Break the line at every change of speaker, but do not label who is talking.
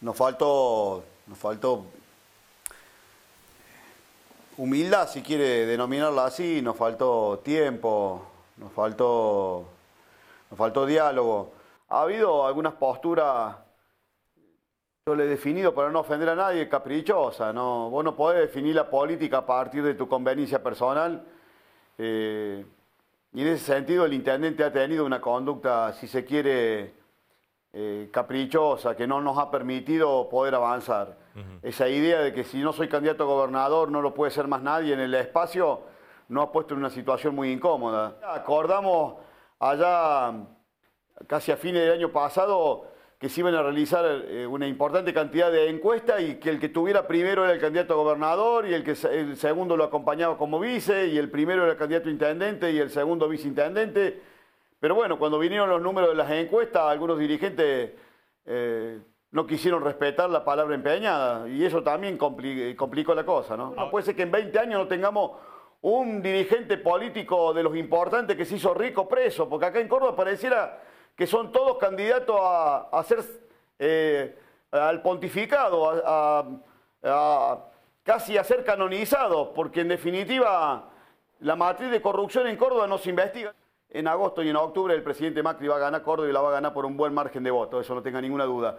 Nos faltó, nos faltó humildad, si quiere denominarla así, nos faltó tiempo, nos faltó, nos faltó diálogo. Ha habido algunas posturas, yo le he definido para no ofender a nadie, caprichosa. ¿no? Vos no podés definir la política a partir de tu conveniencia personal. Eh, y en ese sentido el intendente ha tenido una conducta, si se quiere, eh, caprichosa que no nos ha permitido poder avanzar. Esa idea de que si no soy candidato a gobernador no lo puede ser más nadie en el espacio nos ha puesto en una situación muy incómoda. Acordamos allá casi a fines del año pasado que se iban a realizar eh, una importante cantidad de encuestas y que el que tuviera primero era el candidato a gobernador y el que el segundo lo acompañaba como vice y el primero era candidato a intendente y el segundo viceintendente pero bueno, cuando vinieron los números de las encuestas, algunos dirigentes eh, no quisieron respetar la palabra empeñada y eso también complicó la cosa, ¿no? puede ser que en 20 años no tengamos un dirigente político de los importantes que se hizo rico preso, porque acá en Córdoba pareciera que son todos candidatos a, eh, al pontificado, casi a ser canonizados, porque en definitiva la matriz de corrupción en Córdoba no se investiga en agosto y en octubre
el presidente Macri va a ganar Córdoba y la va a ganar por un buen margen de votos, eso no tenga ninguna duda.